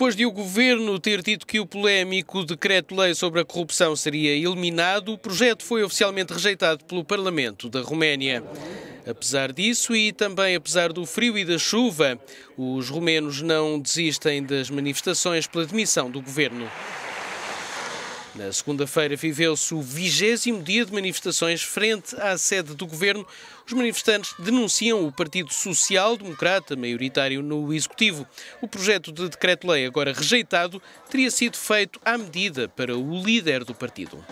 Depois de o governo ter dito que o polémico decreto-lei sobre a corrupção seria eliminado, o projeto foi oficialmente rejeitado pelo Parlamento da Roménia. Apesar disso e também apesar do frio e da chuva, os romenos não desistem das manifestações pela demissão do governo. Na segunda-feira viveu-se o vigésimo dia de manifestações frente à sede do governo. Os manifestantes denunciam o Partido Social Democrata, maioritário no Executivo. O projeto de decreto-lei, agora rejeitado, teria sido feito à medida para o líder do partido.